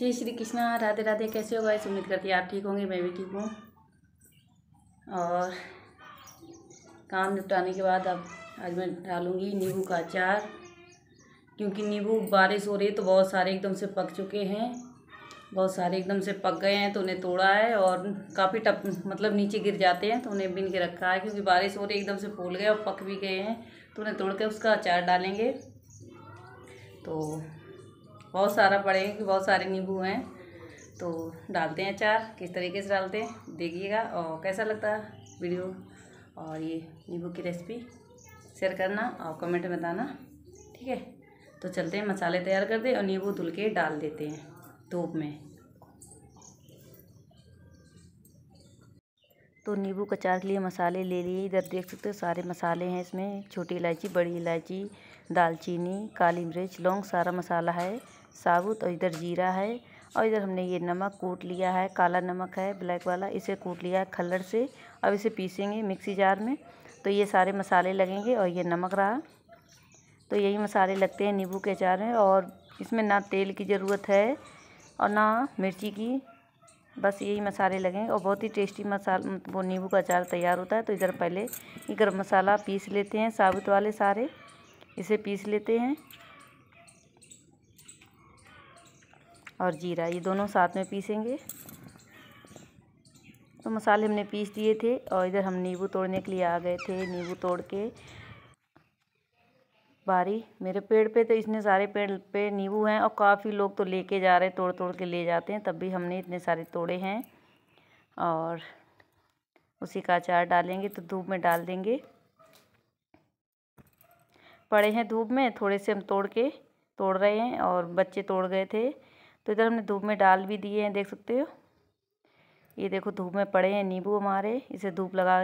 जी श्री कृष्णा राधे राधे कैसे हो गाइस उम्मीद करती है आप ठीक होंगे मैं भी ठीक हूँ और काम निपटाने के बाद अब आज मैं डालूँगी नींबू का अचार क्योंकि नींबू बारिश हो रही है तो बहुत सारे एकदम से पक चुके हैं बहुत सारे एकदम से पक गए हैं तो उन्हें तोड़ा है और काफ़ी टप मतलब नीचे गिर जाते हैं तो उन्हें बिन के रखा है क्योंकि बारिश हो रही है एकदम से फूल गए और पक भी गए हैं तो उन्हें तोड़ के उसका अचार डालेंगे तो बहुत सारा पड़े कि बहुत सारे नींबू हैं तो डालते हैं अचार किस तरीके से डालते हैं देखिएगा और कैसा लगता है वीडियो और ये नींबू की रेसिपी शेयर करना और कमेंट में बताना ठीक है तो चलते हैं मसाले तैयार कर दे और नींबू धुल के डाल देते हैं धूप में तो नींबू कचार के लिए मसाले ले लिए इधर देख सकते हो सारे मसाले हैं इसमें छोटी इलायची बड़ी इलायची दालचीनी काली मिर्च लौंग सारा मसाला है साबुत और इधर जीरा है और इधर हमने ये नमक कूट लिया है काला नमक है ब्लैक वाला इसे कूट लिया है खल्लड़ से अब इसे पीसेंगे मिक्सी जार में तो ये सारे मसाले लगेंगे और ये नमक रहा तो यही मसाले लगते हैं नींबू के अचार में और इसमें ना तेल की ज़रूरत है और ना मिर्ची की बस यही मसाले लगेंगे और बहुत ही टेस्टी मसाला वो नींबू का अचार तैयार होता है तो इधर पहले ये गर्म मसाला पीस लेते हैं साबुत वाले सारे इसे पीस लेते हैं और जीरा ये दोनों साथ में पीसेंगे तो मसाले हमने पीस दिए थे और इधर हम नींबू तोड़ने के लिए आ गए थे नींबू तोड़ के बारी मेरे पेड़ पे तो इतने सारे पेड़ पे नींबू हैं और काफ़ी लोग तो लेके जा रहे तोड़ तोड़ के ले जाते हैं तब भी हमने इतने सारे तोड़े हैं और उसी का अचार डालेंगे तो धूप में डाल देंगे पड़े हैं धूप में थोड़े से हम तोड़ के तोड़ रहे हैं और बच्चे तोड़ गए थे तो इधर हमने धूप में डाल भी दिए हैं देख सकते हो ये देखो धूप में पड़े हैं नींबू हमारे इसे धूप लगा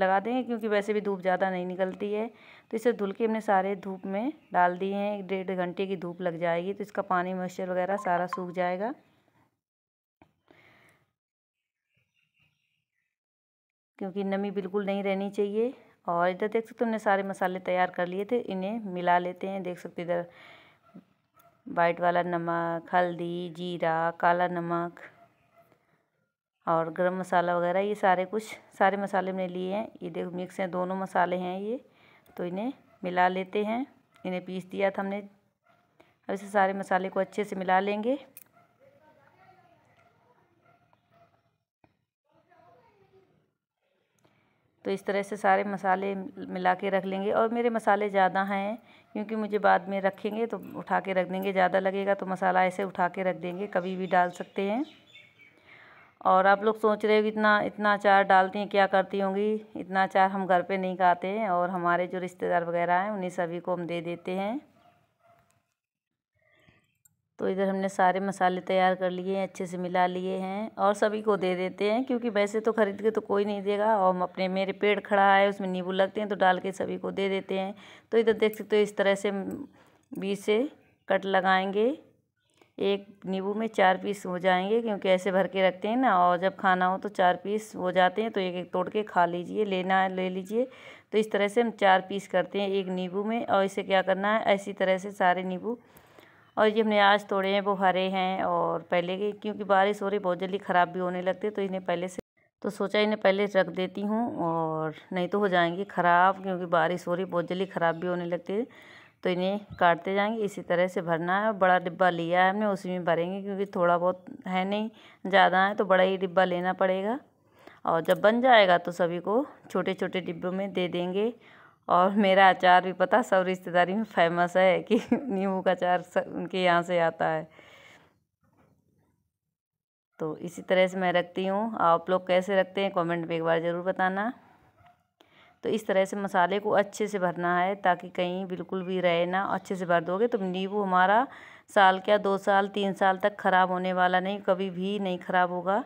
लगा देंगे क्योंकि वैसे भी धूप ज़्यादा नहीं निकलती है तो इसे धुल के हमने सारे धूप में डाल दिए हैं एक डेढ़ घंटे की धूप लग जाएगी तो इसका पानी मॉइस्चर वगैरह सारा सूख जाएगा क्योंकि नमी बिल्कुल नहीं रहनी चाहिए और इधर देख सकते हो हमने सारे मसाले तैयार कर लिए थे इन्हें मिला लेते हैं देख सकते इधर वाइट वाला नमक हल्दी जीरा काला नमक और गरम मसाला वगैरह ये सारे कुछ सारे मसाले मैंने लिए हैं ये देखो मिक्स हैं दोनों मसाले हैं ये तो इन्हें मिला लेते हैं इन्हें पीस दिया था हमने अब इसे सारे मसाले को अच्छे से मिला लेंगे तो इस तरह से सारे मसाले मिला के रख लेंगे और मेरे मसाले ज़्यादा हैं क्योंकि मुझे बाद में रखेंगे तो उठा के रख देंगे ज़्यादा लगेगा तो मसाला ऐसे उठा के रख देंगे कभी भी डाल सकते हैं और आप लोग सोच रहे हो कि इतना इतना अचार डालती हैं क्या करती होंगी इतना अचार हम घर पे नहीं खाते हैं और हमारे जो रिश्तेदार वगैरह हैं उन्हें सभी को हम दे देते हैं तो इधर हमने सारे मसाले तैयार कर लिए हैं अच्छे से मिला लिए हैं और सभी को दे देते हैं क्योंकि वैसे तो ख़रीद के तो कोई नहीं देगा और हम अपने मेरे पेड़ खड़ा है उसमें नींबू लगते हैं तो डाल के सभी को दे देते हैं तो इधर देख सकते हो इस तरह से बीज से कट लगाएंगे एक नींबू में चार पीस हो जाएंगे क्योंकि ऐसे भर के रखते हैं ना और जब खाना हो तो चार पीस हो जाते हैं तो एक एक तोड़ के खा लीजिए लेना है ले लीजिए तो इस तरह से हम चार पीस करते हैं एक नींबू में और इसे क्या करना है ऐसी तरह से सारे नींबू और ये हमने आज तोड़े हैं वो हरे हैं और पहले के क्योंकि बारिश हो रही बहुत जल्दी ख़राब भी होने लगते तो इन्हें पहले से तो सोचा इन्हें पहले रख देती हूँ और नहीं तो हो जाएंगे ख़राब क्योंकि बारिश हो रही बहुत जल्दी ख़राब भी होने लगती है तो इन्हें काटते जाएंगे इसी तरह से भरना है और बड़ा डिब्बा लिया है हमने उसी में भरेंगे क्योंकि थोड़ा बहुत है नहीं ज़्यादा है तो बड़ा ही डिब्बा लेना पड़ेगा और जब बन जाएगा तो सभी को छोटे छोटे डिब्बों में दे देंगे और मेरा अचार भी पता सब रिश्तेदारी में फेमस है कि नींबू का अचार उनके यहाँ से आता है तो इसी तरह से मैं रखती हूँ आप लोग कैसे रखते हैं कमेंट में एक बार ज़रूर बताना तो इस तरह से मसाले को अच्छे से भरना है ताकि कहीं बिल्कुल भी रहे ना अच्छे से भर दोगे तो नींबू हमारा साल क्या दो साल तीन साल तक ख़राब होने वाला नहीं कभी भी नहीं ख़राब होगा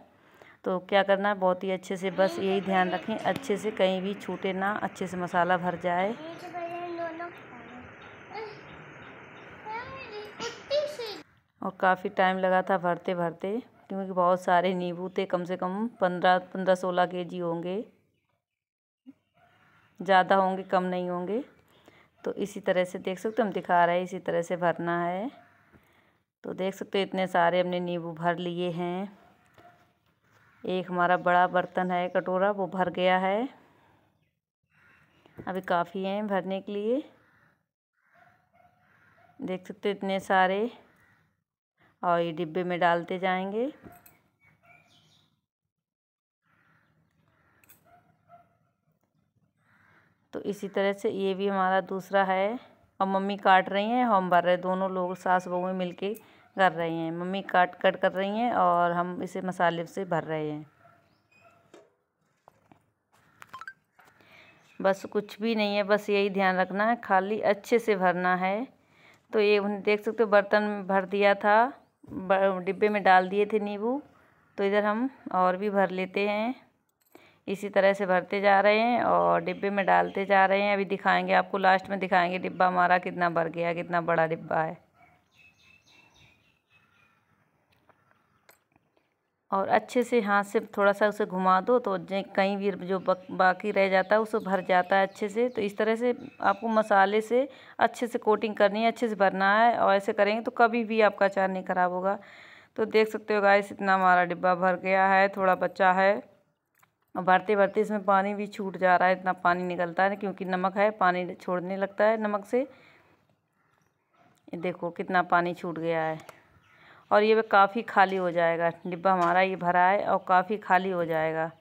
तो क्या करना है बहुत ही अच्छे से बस यही ध्यान रखें अच्छे से कहीं भी छूटे ना अच्छे से मसाला भर जाए और काफ़ी टाइम लगा था भरते भरते क्योंकि बहुत सारे नींबू थे कम से कम पंद्रह पंद्रह सोलह के जी होंगे ज़्यादा होंगे कम नहीं होंगे तो इसी तरह से देख सकते हम दिखा रहे हैं इसी तरह से भरना है तो देख सकते हो इतने सारे हमने नींबू भर लिए हैं एक हमारा बड़ा बर्तन है कटोरा वो भर गया है अभी काफ़ी हैं भरने के लिए देख सकते हो इतने सारे और ये डिब्बे में डालते जाएंगे तो इसी तरह से ये भी हमारा दूसरा है और मम्मी काट रही हैं हम भर रहे दोनों लोग सास बहुएं मिलके कर रही हैं मम्मी काट कट कर रही हैं और हम इसे मसाले से भर रहे हैं बस कुछ भी नहीं है बस यही ध्यान रखना है खाली अच्छे से भरना है तो ये देख सकते हो बर्तन में भर दिया था डिब्बे में डाल दिए थे नींबू तो इधर हम और भी भर लेते हैं इसी तरह से भरते जा रहे हैं और डिब्बे में डालते जा रहे हैं अभी दिखाएंगे आपको लास्ट में दिखाएंगे डिब्बा हमारा कितना भर गया कितना बड़ा डिब्बा है और अच्छे से हाथ से थोड़ा सा उसे घुमा दो तो कहीं भी जो बाकी रह जाता है उसे भर जाता है अच्छे से तो इस तरह से आपको मसाले से अच्छे से कोटिंग करनी है अच्छे से भरना है और ऐसे करेंगे तो कभी भी आपका अचार नहीं ख़राब होगा तो देख सकते हो गाइस इतना हमारा डिब्बा भर गया है थोड़ा बचा है और भरते भरते इसमें पानी भी छूट जा रहा है इतना पानी निकलता है क्योंकि नमक है पानी छोड़ने लगता है नमक से देखो कितना पानी छूट गया है और ये काफ़ी खाली हो जाएगा डिब्बा हमारा ये भरा है और काफ़ी खाली हो जाएगा